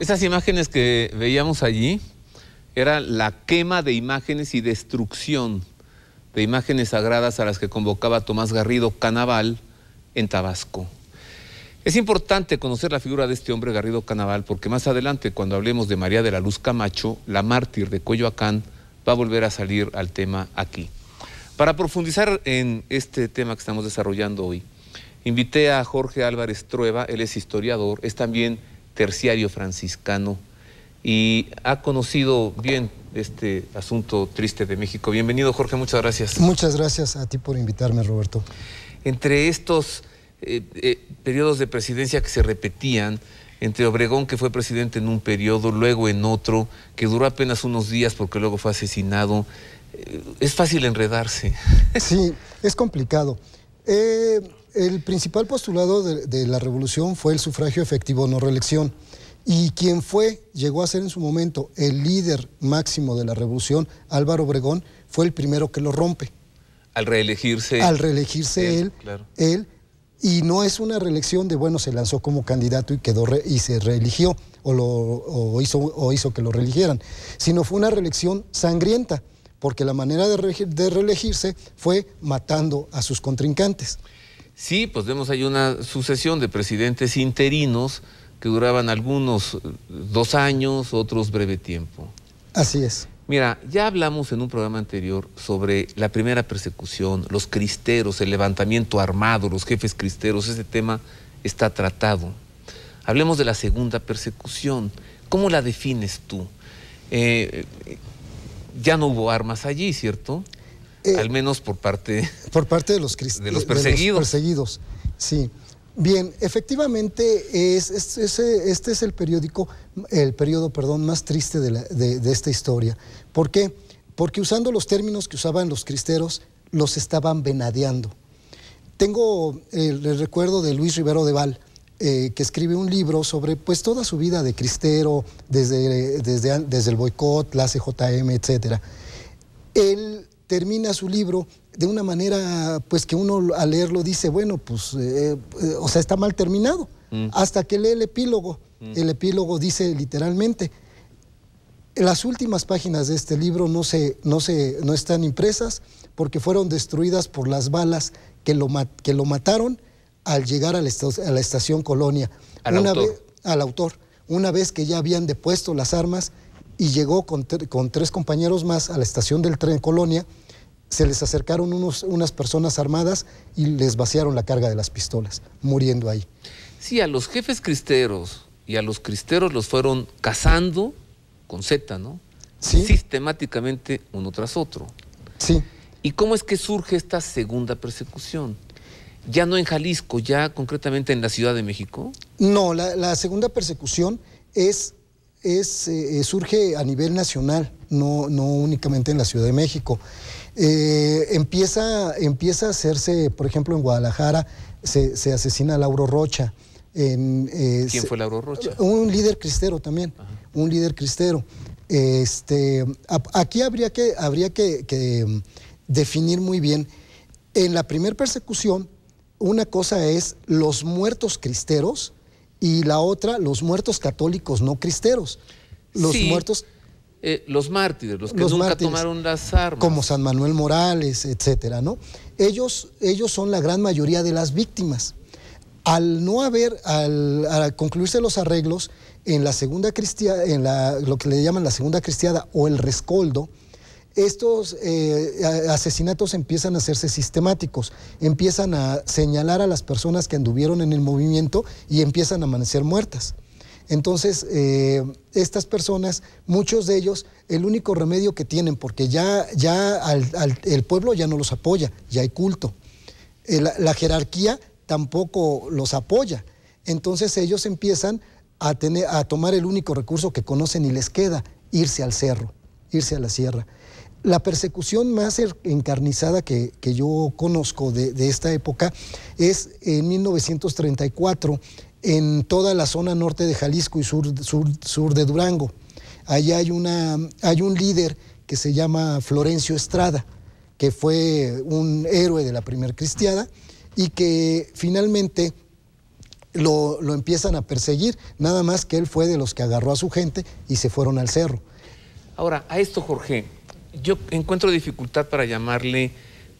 Esas imágenes que veíamos allí era la quema de imágenes y destrucción de imágenes sagradas a las que convocaba Tomás Garrido Canaval en Tabasco. Es importante conocer la figura de este hombre Garrido Canaval porque más adelante cuando hablemos de María de la Luz Camacho, la mártir de Coyoacán, va a volver a salir al tema aquí. Para profundizar en este tema que estamos desarrollando hoy, invité a Jorge Álvarez Trueba, él es historiador, es también terciario franciscano y ha conocido bien este asunto triste de México. Bienvenido, Jorge, muchas gracias. Muchas gracias a ti por invitarme, Roberto. Entre estos eh, eh, periodos de presidencia que se repetían, entre Obregón, que fue presidente en un periodo, luego en otro, que duró apenas unos días porque luego fue asesinado, eh, es fácil enredarse. Sí, es complicado. Eh, el principal postulado de, la revolución fue el sufragio efectivo, no reelección. Y quien fue, llegó a ser en su momento el líder máximo de la revolución, Álvaro Obregón, fue el primero que lo rompe. Al reelegirse. Al reelegirse él, él, y no es una reelección de, bueno, se lanzó como candidato y quedó y se reeligió o, lo, hizo, o hizo que lo reeligieran, sino fue una reelección sangrienta, porque la manera de, de reelegirse fue matando a sus contrincantes. Sí, pues vemos hay una sucesión de presidentes interinos que duraban algunos eh, dos años, otros breve tiempo. Así es. Mira, ya hablamos en un programa anterior sobre la primera persecución, los cristeros, el levantamiento armado, los jefes cristeros, ese tema está tratado. Hablemos de la segunda persecución. ¿Cómo la defines tú? Eh, eh, ya no hubo armas allí, ¿cierto? Eh, al menos por parte, por parte de, los de los perseguidos. De los perseguidos. Sí. Bien, efectivamente, este es el periódico, el periodo perdón, más triste de, esta historia. ¿Por qué? Porque usando los términos que usaban los cristeros, los estaban venadeando. Tengo eh, el, recuerdo de Luis Rivero de Val, eh, que escribe un libro sobre pues, toda su vida de cristero, desde, desde, desde el boicot, la CJM, etc. Él termina su libro de una manera, pues que uno al leerlo dice, bueno, pues, eh, eh, o sea, está mal terminado, mm. hasta que lee el epílogo. Mm. El epílogo dice literalmente, las últimas páginas de este libro no, se, no, se, no están impresas porque fueron destruidas por las balas que lo, que lo mataron al llegar a la, estación Colonia. una al autor. Una vez que ya habían depuesto las armas y llegó con, tres compañeros más a la estación del tren Colonia. Se les acercaron unos, unas personas armadas y les vaciaron la carga de las pistolas, muriendo ahí. Sí, a los jefes cristeros y a los cristeros los fueron cazando con Z, ¿no? Sí. Sistemáticamente uno tras otro. Sí. ¿Y cómo es que surge esta segunda persecución? Ya no en Jalisco, ya concretamente en la Ciudad de México. No, la, la segunda persecución es es, eh, eh, surge a nivel nacional, no, no únicamente en la Ciudad de México. Eh, empieza, empieza a hacerse, por ejemplo, en Guadalajara se, asesina a Lauro Rocha. ¿Quién fue Lauro Rocha? Un líder cristero también, un líder cristero. Este, aquí habría que, habría que, que mm, definir muy bien. En la primera persecución, una cosa es los muertos cristeros, y la otra, los muertos católicos no cristeros. Los sí, muertos. Eh, los mártires, los que nunca tomaron las armas. Como San Manuel Morales, etcétera, ¿no? Ellos, ellos son la gran mayoría de las víctimas. Al no haber, al, concluirse los arreglos, en la segunda en lo que le llaman la segunda cristiada o el rescoldo, estos eh, asesinatos empiezan a hacerse sistemáticos, empiezan a señalar a las personas que anduvieron en el movimiento y empiezan a amanecer muertas. Entonces, eh, estas personas, muchos de ellos, el único remedio que tienen, porque ya, ya el pueblo ya no los apoya, ya hay culto, eh, la, la, jerarquía tampoco los apoya. Entonces ellos empiezan a, tener, a tomar el único recurso que conocen y les queda, irse al cerro, irse a la sierra. La persecución más er-, encarnizada que, yo conozco de, esta época es en 1934 en toda la zona norte de Jalisco y sur, de Durango. Allá hay, una, hay un líder que se llama Florencio Estrada, que fue un héroe de la primera cristiada y que finalmente lo empiezan a perseguir, nada más que él fue de los que agarró a su gente y se fueron al cerro. Ahora, a esto, Jorge, yo encuentro dificultad para llamarle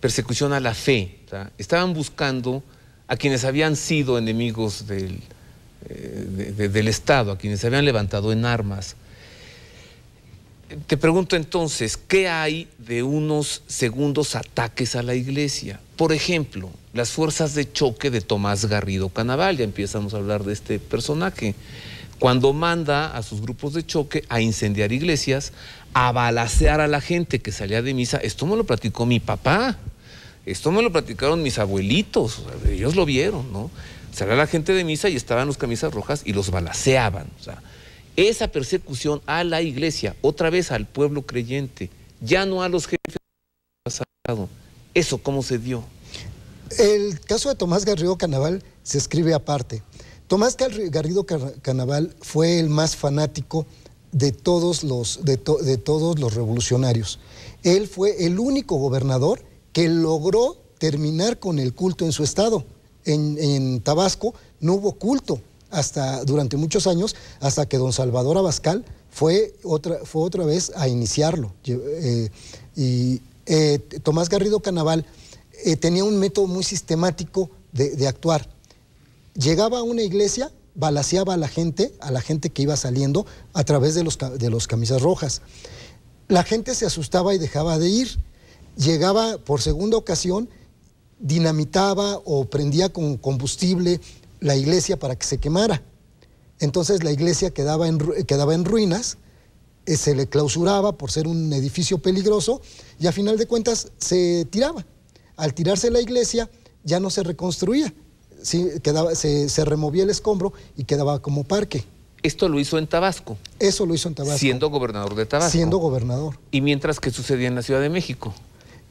persecución a la fe. Estaban buscando a quienes habían sido enemigos eh, del, Estado, a quienes se habían levantado en armas. Te pregunto entonces, ¿qué hay de unos segundos ataques a la iglesia? Por ejemplo, las fuerzas de choque de Tomás Garrido ya empezamos a hablar de este personaje cuando manda a sus grupos de choque a incendiar iglesias, a balacear a la gente que salía de misa. Esto me lo platicó mi papá, esto me lo platicaron mis abuelitos, ellos lo vieron, ¿no? Salía la gente de misa y estaban los camisas rojas y los balaceaban. O sea, esa persecución a la iglesia, otra vez al pueblo creyente, ya no a los jefes pasado. ¿Eso cómo se dio? El caso de Tomás Garrido Canaval se escribe aparte. Tomás Garrido Canaval fue el más fanático de todos los, de todos los revolucionarios. Él fue el único gobernador que logró terminar con el culto en su estado. En, Tabasco no hubo culto hasta durante muchos años, hasta que don Salvador Abascal fue otra, fue otra vez a iniciarlo. Eh, y eh, Tomás Garrido Canabal eh, tenía un método muy sistemático de actuar llegaba a una iglesia, balaseaba a la gente, a la gente que iba saliendo a través de los, de los camisas rojas. La gente se asustaba y dejaba de ir. Llegaba por segunda ocasión, dinamitaba o prendía con combustible la iglesia para que se quemara. Entonces la iglesia quedaba en, quedaba en ruinas, eh, se le clausuraba por ser un edificio peligroso y a final de cuentas se tiraba. Al tirarse la iglesia ya no se reconstruía, sí, quedaba, se, se, removía el escombro y quedaba como parque. Esto lo hizo en Tabasco. Eso lo hizo en Tabasco. Siendo gobernador de Tabasco. Siendo gobernador. Y mientras que sucedía en la Ciudad de México.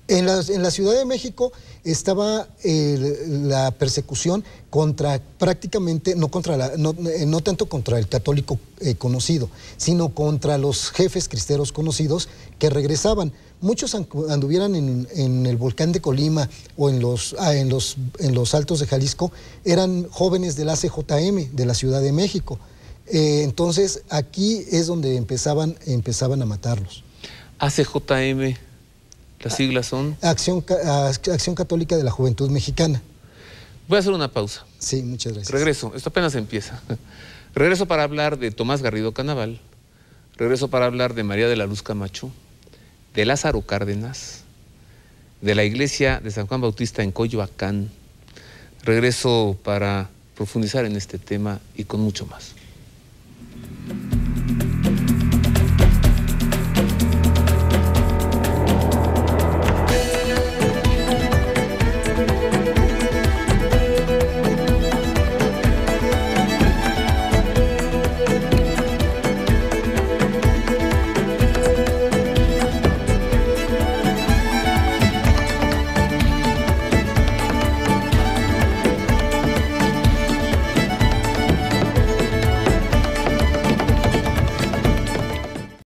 En la, Ciudad de México estaba la persecución contra prácticamente, no, contra eh, no, tanto contra el católico eh, conocido, sino contra los jefes cristeros conocidos que regresaban. Muchos anduvieran en, en el volcán de Colima o en los, ah, los, altos de Jalisco, eran jóvenes del ACJM, de la Ciudad de México. Eh, entonces aquí es donde empezaban, empezaban a matarlos. ACJM las siglas son... Acción, Católica de la Juventud Mexicana. Voy a hacer una pausa. Sí, muchas gracias. Regreso, esto apenas empieza. Regreso para hablar de Tomás Garrido Canaval, regreso para hablar de María de la Luz Camacho, de Lázaro Cárdenas, de la iglesia de San Juan Bautista en Coyoacán. Regreso para profundizar en este tema y con mucho más.